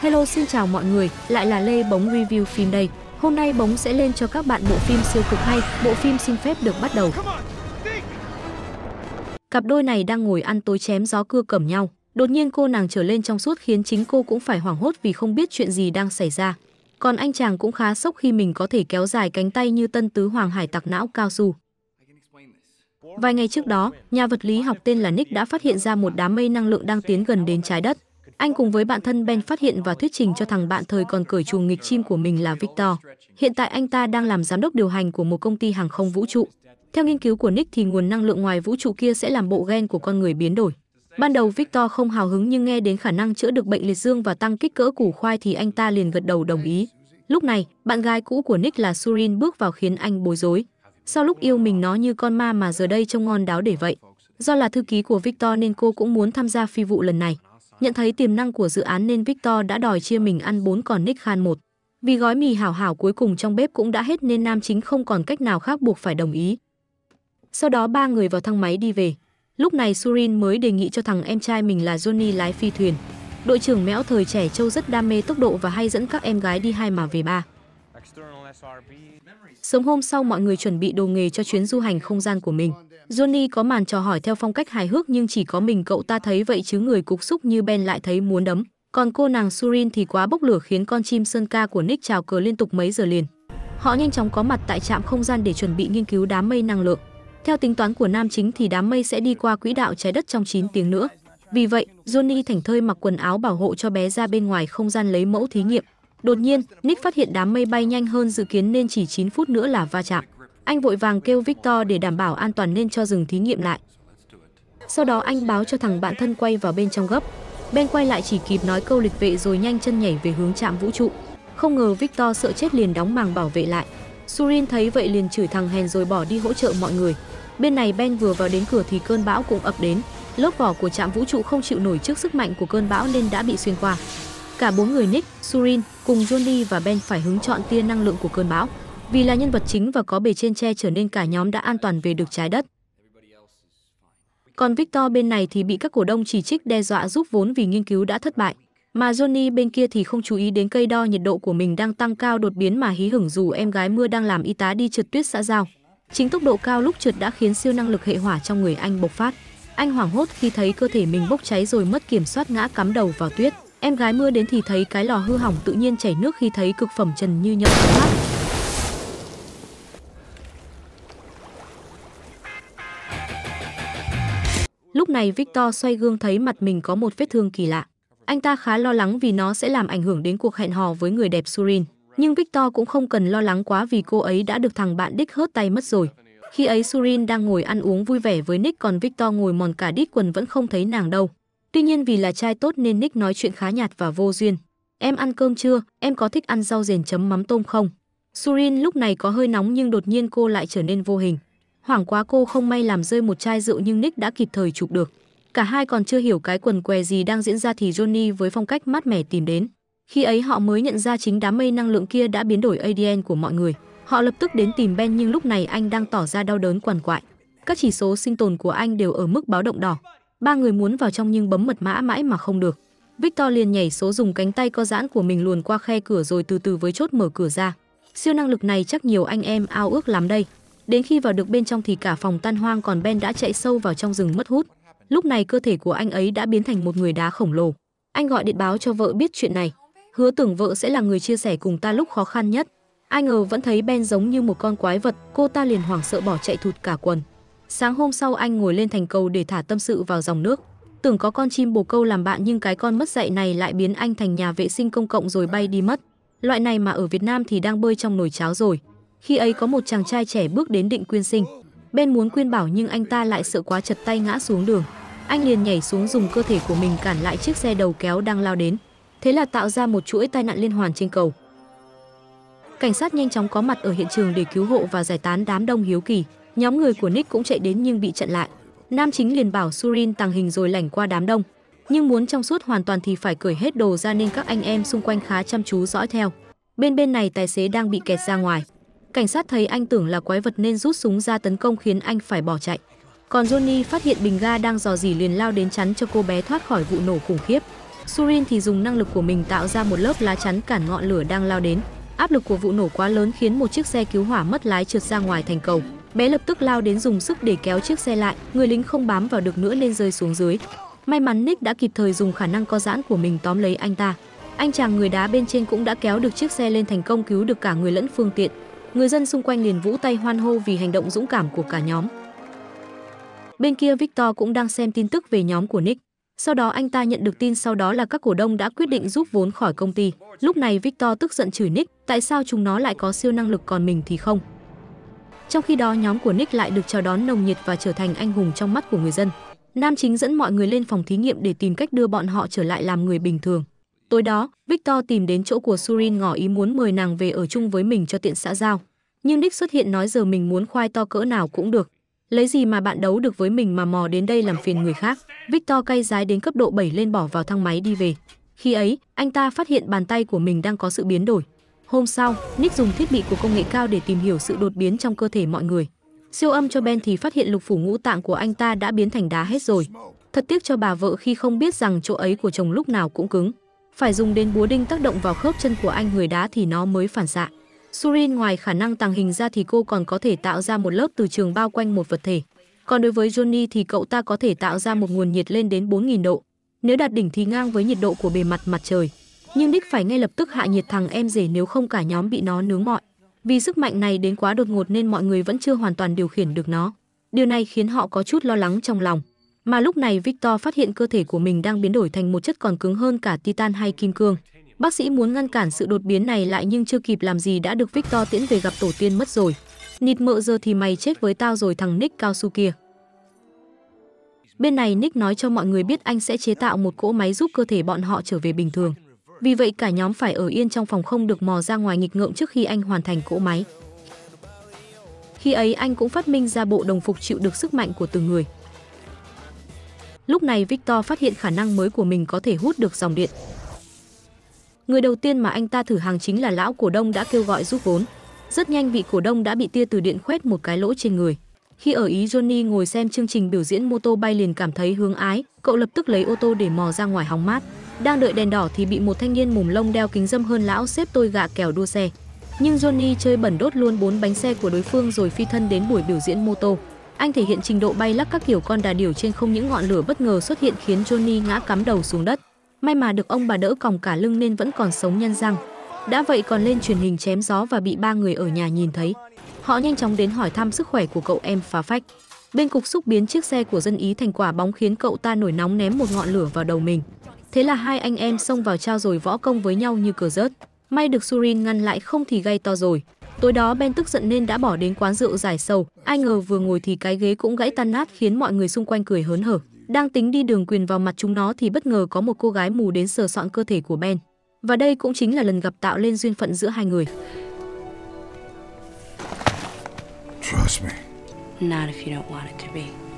Hello xin chào mọi người, lại là Lê Bóng Review phim đây. Hôm nay Bóng sẽ lên cho các bạn bộ phim siêu cực hay, bộ phim xin phép được bắt đầu. Cặp đôi này đang ngồi ăn tối chém gió cưa cẩm nhau. Đột nhiên cô nàng trở lên trong suốt khiến chính cô cũng phải hoảng hốt vì không biết chuyện gì đang xảy ra. Còn anh chàng cũng khá sốc khi mình có thể kéo dài cánh tay như tân tứ hoàng hải tặc não cao su. Vài ngày trước đó, nhà vật lý học tên là Nick đã phát hiện ra một đám mây năng lượng đang tiến gần đến trái đất. Anh cùng với bạn thân Ben phát hiện và thuyết trình cho thằng bạn thời còn cởi chuồng nghịch chim của mình là Victor. Hiện tại anh ta đang làm giám đốc điều hành của một công ty hàng không vũ trụ. Theo nghiên cứu của Nick thì nguồn năng lượng ngoài vũ trụ kia sẽ làm bộ gen của con người biến đổi. Ban đầu Victor không hào hứng nhưng nghe đến khả năng chữa được bệnh liệt dương và tăng kích cỡ củ khoai thì anh ta liền gật đầu đồng ý. Lúc này, bạn gái cũ của Nick là Surin bước vào khiến anh bối rối. Sau lúc yêu mình nó như con ma mà giờ đây trông ngon đáo để vậy. Do là thư ký của Victor nên cô cũng muốn tham gia phi vụ lần này. Nhận thấy tiềm năng của dự án nên Victor đã đòi chia mình ăn 4 còn Nick Khan một. Vì gói mì hảo hảo cuối cùng trong bếp cũng đã hết nên nam chính không còn cách nào khác buộc phải đồng ý. Sau đó ba người vào thang máy đi về. Lúc này Surin mới đề nghị cho thằng em trai mình là Johnny lái phi thuyền. Đội trưởng Mẽo thời trẻ Châu rất đam mê tốc độ và hay dẫn các em gái đi hai mà về ba sớm hôm sau mọi người chuẩn bị đồ nghề cho chuyến du hành không gian của mình. Johnny có màn trò hỏi theo phong cách hài hước nhưng chỉ có mình cậu ta thấy vậy chứ người cục xúc như Ben lại thấy muốn đấm. Còn cô nàng Surin thì quá bốc lửa khiến con chim sơn ca của Nick trào cờ liên tục mấy giờ liền. Họ nhanh chóng có mặt tại trạm không gian để chuẩn bị nghiên cứu đám mây năng lượng. Theo tính toán của nam chính thì đám mây sẽ đi qua quỹ đạo trái đất trong 9 tiếng nữa. Vì vậy, Johnny thảnh thơi mặc quần áo bảo hộ cho bé ra bên ngoài không gian lấy mẫu thí nghiệm. Đột nhiên, Nick phát hiện đám mây bay nhanh hơn dự kiến nên chỉ 9 phút nữa là va chạm. Anh vội vàng kêu Victor để đảm bảo an toàn nên cho dừng thí nghiệm lại. Sau đó anh báo cho thằng bạn thân quay vào bên trong gấp. Ben quay lại chỉ kịp nói câu lịch vệ rồi nhanh chân nhảy về hướng trạm vũ trụ. Không ngờ Victor sợ chết liền đóng màng bảo vệ lại. Surin thấy vậy liền chửi thằng hèn rồi bỏ đi hỗ trợ mọi người. Bên này Ben vừa vào đến cửa thì cơn bão cũng ập đến. Lớp vỏ của trạm vũ trụ không chịu nổi trước sức mạnh của cơn bão nên đã bị xuyên qua. Cả bốn người Nick, Surin cùng Johnny và Ben phải hứng chọn tia năng lượng của cơn bão. Vì là nhân vật chính và có bề trên che trở nên cả nhóm đã an toàn về được trái đất. Còn Victor bên này thì bị các cổ đông chỉ trích đe dọa giúp vốn vì nghiên cứu đã thất bại. Mà Johnny bên kia thì không chú ý đến cây đo nhiệt độ của mình đang tăng cao đột biến mà hí hửng dù em gái mưa đang làm y tá đi trượt tuyết xã giao. Chính tốc độ cao lúc trượt đã khiến siêu năng lực hệ hỏa trong người anh bộc phát. Anh hoảng hốt khi thấy cơ thể mình bốc cháy rồi mất kiểm soát ngã cắm đầu vào tuyết. Em gái mưa đến thì thấy cái lò hư hỏng tự nhiên chảy nước khi thấy cực phẩm Trần Như Nhậm mắt. Lúc này Victor xoay gương thấy mặt mình có một vết thương kỳ lạ. Anh ta khá lo lắng vì nó sẽ làm ảnh hưởng đến cuộc hẹn hò với người đẹp Surin. Nhưng Victor cũng không cần lo lắng quá vì cô ấy đã được thằng bạn Dick hớt tay mất rồi. Khi ấy Surin đang ngồi ăn uống vui vẻ với Nick còn Victor ngồi mòn cả đít quần vẫn không thấy nàng đâu. Tuy nhiên vì là trai tốt nên Nick nói chuyện khá nhạt và vô duyên. Em ăn cơm chưa? Em có thích ăn rau rền chấm mắm tôm không? Surin lúc này có hơi nóng nhưng đột nhiên cô lại trở nên vô hình. Hoảng quá cô không may làm rơi một chai rượu nhưng Nick đã kịp thời chụp được. Cả hai còn chưa hiểu cái quần què gì đang diễn ra thì Johnny với phong cách mát mẻ tìm đến. Khi ấy họ mới nhận ra chính đám mây năng lượng kia đã biến đổi ADN của mọi người. Họ lập tức đến tìm Ben nhưng lúc này anh đang tỏ ra đau đớn quằn quại. Các chỉ số sinh tồn của anh đều ở mức báo động đỏ ba người muốn vào trong nhưng bấm mật mã mãi mà không được victor liền nhảy số dùng cánh tay co giãn của mình luồn qua khe cửa rồi từ từ với chốt mở cửa ra siêu năng lực này chắc nhiều anh em ao ước lắm đây đến khi vào được bên trong thì cả phòng tan hoang còn ben đã chạy sâu vào trong rừng mất hút lúc này cơ thể của anh ấy đã biến thành một người đá khổng lồ anh gọi điện báo cho vợ biết chuyện này hứa tưởng vợ sẽ là người chia sẻ cùng ta lúc khó khăn nhất ai ngờ vẫn thấy ben giống như một con quái vật cô ta liền hoảng sợ bỏ chạy thụt cả quần Sáng hôm sau anh ngồi lên thành cầu để thả tâm sự vào dòng nước. Tưởng có con chim bồ câu làm bạn nhưng cái con mất dạy này lại biến anh thành nhà vệ sinh công cộng rồi bay đi mất. Loại này mà ở Việt Nam thì đang bơi trong nồi cháo rồi. Khi ấy có một chàng trai trẻ bước đến định quyên sinh. bên muốn quyên bảo nhưng anh ta lại sợ quá chật tay ngã xuống đường. Anh liền nhảy xuống dùng cơ thể của mình cản lại chiếc xe đầu kéo đang lao đến. Thế là tạo ra một chuỗi tai nạn liên hoàn trên cầu. Cảnh sát nhanh chóng có mặt ở hiện trường để cứu hộ và giải tán đám đông hiếu kỳ. Nhóm người của Nick cũng chạy đến nhưng bị chặn lại. Nam chính liền bảo Surin tàng hình rồi lảnh qua đám đông. Nhưng muốn trong suốt hoàn toàn thì phải cởi hết đồ ra nên các anh em xung quanh khá chăm chú dõi theo. Bên bên này tài xế đang bị kẹt ra ngoài. Cảnh sát thấy anh tưởng là quái vật nên rút súng ra tấn công khiến anh phải bỏ chạy. Còn Johnny phát hiện bình ga đang dò dỉ liền lao đến chắn cho cô bé thoát khỏi vụ nổ khủng khiếp. Surin thì dùng năng lực của mình tạo ra một lớp lá chắn cản ngọn lửa đang lao đến. Áp lực của vụ nổ quá lớn khiến một chiếc xe cứu hỏa mất lái trượt ra ngoài thành cầu. Bé lập tức lao đến dùng sức để kéo chiếc xe lại, người lính không bám vào được nữa nên rơi xuống dưới. May mắn Nick đã kịp thời dùng khả năng co giãn của mình tóm lấy anh ta. Anh chàng người đá bên trên cũng đã kéo được chiếc xe lên thành công cứu được cả người lẫn phương tiện. Người dân xung quanh liền vỗ tay hoan hô vì hành động dũng cảm của cả nhóm. Bên kia Victor cũng đang xem tin tức về nhóm của Nick. Sau đó anh ta nhận được tin sau đó là các cổ đông đã quyết định rút vốn khỏi công ty. Lúc này Victor tức giận chửi Nick, tại sao chúng nó lại có siêu năng lực còn mình thì không? Trong khi đó, nhóm của Nick lại được chào đón nồng nhiệt và trở thành anh hùng trong mắt của người dân. Nam chính dẫn mọi người lên phòng thí nghiệm để tìm cách đưa bọn họ trở lại làm người bình thường. Tối đó, Victor tìm đến chỗ của Surin ngỏ ý muốn mời nàng về ở chung với mình cho tiện xã giao. Nhưng Nick xuất hiện nói giờ mình muốn khoai to cỡ nào cũng được. Lấy gì mà bạn đấu được với mình mà mò đến đây làm phiền người khác. Victor cay rái đến cấp độ 7 lên bỏ vào thang máy đi về. Khi ấy, anh ta phát hiện bàn tay của mình đang có sự biến đổi. Hôm sau, Nick dùng thiết bị của công nghệ cao để tìm hiểu sự đột biến trong cơ thể mọi người. Siêu âm cho Ben thì phát hiện lục phủ ngũ tạng của anh ta đã biến thành đá hết rồi. Thật tiếc cho bà vợ khi không biết rằng chỗ ấy của chồng lúc nào cũng cứng. Phải dùng đến búa đinh tác động vào khớp chân của anh người đá thì nó mới phản xạ. Surin ngoài khả năng tàng hình ra thì cô còn có thể tạo ra một lớp từ trường bao quanh một vật thể. Còn đối với Johnny thì cậu ta có thể tạo ra một nguồn nhiệt lên đến 4.000 độ. Nếu đạt đỉnh thì ngang với nhiệt độ của bề mặt mặt trời nhưng đích phải ngay lập tức hạ nhiệt thằng em rể nếu không cả nhóm bị nó nướng mọi. Vì sức mạnh này đến quá đột ngột nên mọi người vẫn chưa hoàn toàn điều khiển được nó. Điều này khiến họ có chút lo lắng trong lòng. Mà lúc này Victor phát hiện cơ thể của mình đang biến đổi thành một chất còn cứng hơn cả titan hay kim cương. Bác sĩ muốn ngăn cản sự đột biến này lại nhưng chưa kịp làm gì đã được Victor tiễn về gặp tổ tiên mất rồi. Nịt mợ giờ thì mày chết với tao rồi thằng Nick cao su kia. Bên này Nick nói cho mọi người biết anh sẽ chế tạo một cỗ máy giúp cơ thể bọn họ trở về bình thường. Vì vậy cả nhóm phải ở yên trong phòng không được mò ra ngoài nghịch ngợm trước khi anh hoàn thành cỗ máy. Khi ấy anh cũng phát minh ra bộ đồng phục chịu được sức mạnh của từng người. Lúc này Victor phát hiện khả năng mới của mình có thể hút được dòng điện. Người đầu tiên mà anh ta thử hàng chính là lão cổ đông đã kêu gọi giúp vốn. Rất nhanh vị cổ đông đã bị tia từ điện khoét một cái lỗ trên người. Khi ở Ý Johnny ngồi xem chương trình biểu diễn mô tô bay liền cảm thấy hướng ái, cậu lập tức lấy ô tô để mò ra ngoài hóng mát. Đang đợi đèn đỏ thì bị một thanh niên mùm lông đeo kính dâm hơn lão xếp tôi gạ kèo đua xe. Nhưng Johnny chơi bẩn đốt luôn bốn bánh xe của đối phương rồi phi thân đến buổi biểu diễn mô tô. Anh thể hiện trình độ bay lắc các kiểu con đà điểu trên không những ngọn lửa bất ngờ xuất hiện khiến Johnny ngã cắm đầu xuống đất. May mà được ông bà đỡ còng cả lưng nên vẫn còn sống nhân răng. Đã vậy còn lên truyền hình chém gió và bị ba người ở nhà nhìn thấy. Họ nhanh chóng đến hỏi thăm sức khỏe của cậu em phá phách. Bên cục xúc biến chiếc xe của dân Ý thành quả bóng khiến cậu ta nổi nóng ném một ngọn lửa vào đầu mình. Thế là hai anh em xông vào trao rồi võ công với nhau như cờ rớt. May được Surin ngăn lại không thì gây to rồi. Tối đó Ben tức giận nên đã bỏ đến quán rượu giải sầu. Ai ngờ vừa ngồi thì cái ghế cũng gãy tan nát khiến mọi người xung quanh cười hớn hở. Đang tính đi đường quyền vào mặt chúng nó thì bất ngờ có một cô gái mù đến sờ soạn cơ thể của Ben. Và đây cũng chính là lần gặp tạo lên duyên phận giữa hai người. Trust me. Not if you don't want it to be.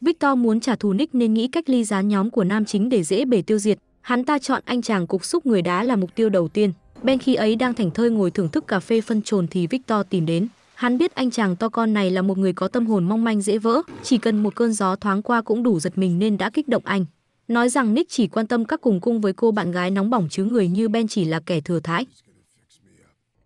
Victor muốn trả thù Nick nên nghĩ cách ly gián nhóm của nam chính để dễ bể tiêu diệt. Hắn ta chọn anh chàng cục xúc người đá là mục tiêu đầu tiên. Ben khi ấy đang thảnh thơi ngồi thưởng thức cà phê phân trồn thì Victor tìm đến. Hắn biết anh chàng to con này là một người có tâm hồn mong manh dễ vỡ, chỉ cần một cơn gió thoáng qua cũng đủ giật mình nên đã kích động anh. Nói rằng Nick chỉ quan tâm các cùng cung với cô bạn gái nóng bỏng chứ người như Ben chỉ là kẻ thừa thãi.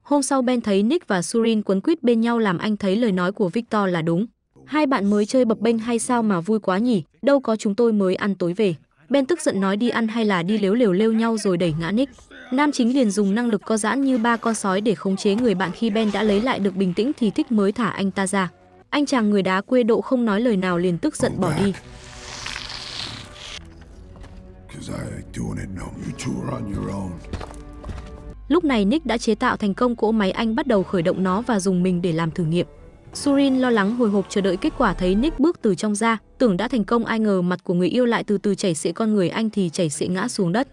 Hôm sau Ben thấy Nick và Surin quấn quýt bên nhau làm anh thấy lời nói của Victor là đúng. Hai bạn mới chơi bập bênh hay sao mà vui quá nhỉ? Đâu có chúng tôi mới ăn tối về. Ben tức giận nói đi ăn hay là đi lếu lều lêu nhau rồi đẩy ngã Nick. Nam chính liền dùng năng lực co giãn như ba con sói để khống chế người bạn khi Ben đã lấy lại được bình tĩnh thì thích mới thả anh ta ra. Anh chàng người đá quê độ không nói lời nào liền tức giận bỏ đi. Lúc này Nick đã chế tạo thành công cỗ máy anh bắt đầu khởi động nó và dùng mình để làm thử nghiệm. Surin lo lắng hồi hộp chờ đợi kết quả thấy Nick bước từ trong ra, tưởng đã thành công ai ngờ mặt của người yêu lại từ từ chảy xệ con người anh thì chảy xệ ngã xuống đất.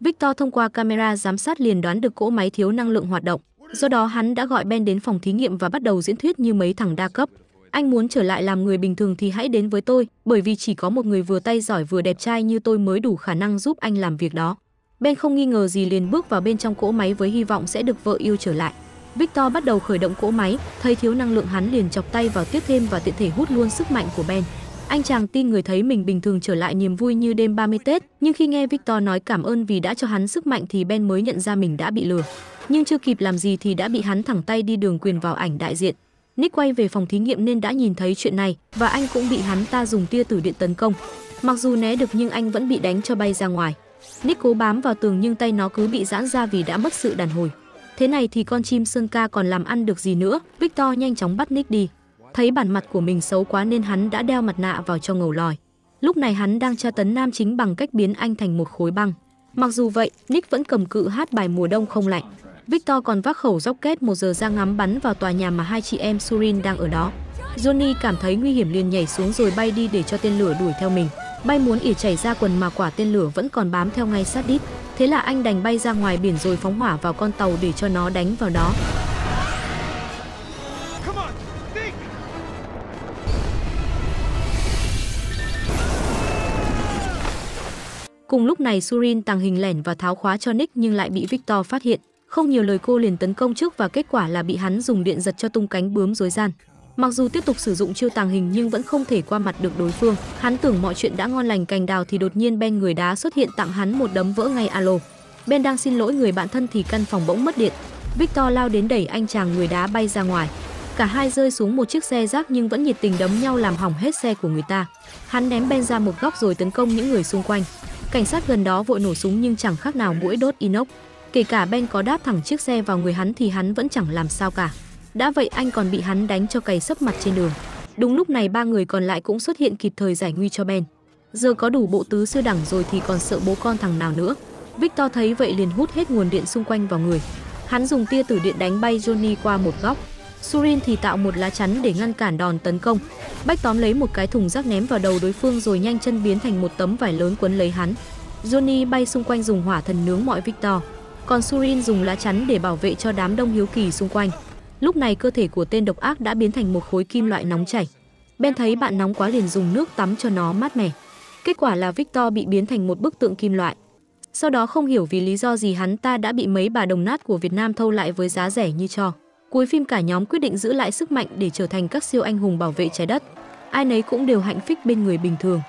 Victor thông qua camera giám sát liền đoán được cỗ máy thiếu năng lượng hoạt động. Do đó hắn đã gọi Ben đến phòng thí nghiệm và bắt đầu diễn thuyết như mấy thằng đa cấp. Anh muốn trở lại làm người bình thường thì hãy đến với tôi, bởi vì chỉ có một người vừa tay giỏi vừa đẹp trai như tôi mới đủ khả năng giúp anh làm việc đó. Ben không nghi ngờ gì liền bước vào bên trong cỗ máy với hy vọng sẽ được vợ yêu trở lại. Victor bắt đầu khởi động cỗ máy, thấy thiếu năng lượng hắn liền chọc tay vào tiếp thêm và tiện thể hút luôn sức mạnh của Ben. Anh chàng tin người thấy mình bình thường trở lại niềm vui như đêm 30 Tết, nhưng khi nghe Victor nói cảm ơn vì đã cho hắn sức mạnh thì Ben mới nhận ra mình đã bị lừa. Nhưng chưa kịp làm gì thì đã bị hắn thẳng tay đi đường quyền vào ảnh đại diện. Nick quay về phòng thí nghiệm nên đã nhìn thấy chuyện này và anh cũng bị hắn ta dùng tia tử điện tấn công. Mặc dù né được nhưng anh vẫn bị đánh cho bay ra ngoài. Nick cố bám vào tường nhưng tay nó cứ bị giãn ra vì đã mất sự đàn hồi. Thế này thì con chim sơn ca còn làm ăn được gì nữa, Victor nhanh chóng bắt Nick đi. Thấy bản mặt của mình xấu quá nên hắn đã đeo mặt nạ vào cho ngầu lòi. Lúc này hắn đang tra tấn nam chính bằng cách biến anh thành một khối băng. Mặc dù vậy, Nick vẫn cầm cự hát bài mùa đông không lạnh. Victor còn vác khẩu dốc kết một giờ ra ngắm bắn vào tòa nhà mà hai chị em Surin đang ở đó. Johnny cảm thấy nguy hiểm liền nhảy xuống rồi bay đi để cho tên lửa đuổi theo mình. Bay muốn ỉa chảy ra quần mà quả tên lửa vẫn còn bám theo ngay sát đít. Thế là anh đành bay ra ngoài biển rồi phóng hỏa vào con tàu để cho nó đánh vào đó. Cùng lúc này Surin tàng hình lẻn và tháo khóa cho Nick nhưng lại bị Victor phát hiện. Không nhiều lời cô liền tấn công trước và kết quả là bị hắn dùng điện giật cho tung cánh bướm rối gian Mặc dù tiếp tục sử dụng chiêu tàng hình nhưng vẫn không thể qua mặt được đối phương. Hắn tưởng mọi chuyện đã ngon lành cành đào thì đột nhiên Ben người đá xuất hiện tặng hắn một đấm vỡ ngay alo. Ben đang xin lỗi người bạn thân thì căn phòng bỗng mất điện. Victor lao đến đẩy anh chàng người đá bay ra ngoài. Cả hai rơi xuống một chiếc xe rác nhưng vẫn nhiệt tình đấm nhau làm hỏng hết xe của người ta. Hắn ném Ben ra một góc rồi tấn công những người xung quanh. Cảnh sát gần đó vội nổ súng nhưng chẳng khác nào mũi đốt inox. Kể cả Ben có đáp thẳng chiếc xe vào người hắn thì hắn vẫn chẳng làm sao cả. Đã vậy anh còn bị hắn đánh cho cày sấp mặt trên đường. Đúng lúc này ba người còn lại cũng xuất hiện kịp thời giải nguy cho Ben. Giờ có đủ bộ tứ sư đẳng rồi thì còn sợ bố con thằng nào nữa. Victor thấy vậy liền hút hết nguồn điện xung quanh vào người. Hắn dùng tia tử điện đánh bay Johnny qua một góc. Surin thì tạo một lá chắn để ngăn cản đòn tấn công. Bách tóm lấy một cái thùng rác ném vào đầu đối phương rồi nhanh chân biến thành một tấm vải lớn quấn lấy hắn. Johnny bay xung quanh dùng hỏa thần nướng mọi Victor. Còn Surin dùng lá chắn để bảo vệ cho đám đông hiếu kỳ xung quanh. Lúc này cơ thể của tên độc ác đã biến thành một khối kim loại nóng chảy. Ben thấy bạn nóng quá liền dùng nước tắm cho nó mát mẻ. Kết quả là Victor bị biến thành một bức tượng kim loại. Sau đó không hiểu vì lý do gì hắn ta đã bị mấy bà đồng nát của Việt Nam thâu lại với giá rẻ như cho. Cuối phim cả nhóm quyết định giữ lại sức mạnh để trở thành các siêu anh hùng bảo vệ trái đất. Ai nấy cũng đều hạnh phúc bên người bình thường.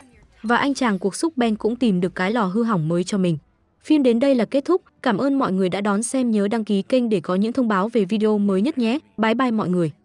Và anh chàng cuộc xúc Ben cũng tìm được cái lò hư hỏng mới cho mình. Phim đến đây là kết thúc, cảm ơn mọi người đã đón xem nhớ đăng ký kênh để có những thông báo về video mới nhất nhé. Bye bye mọi người.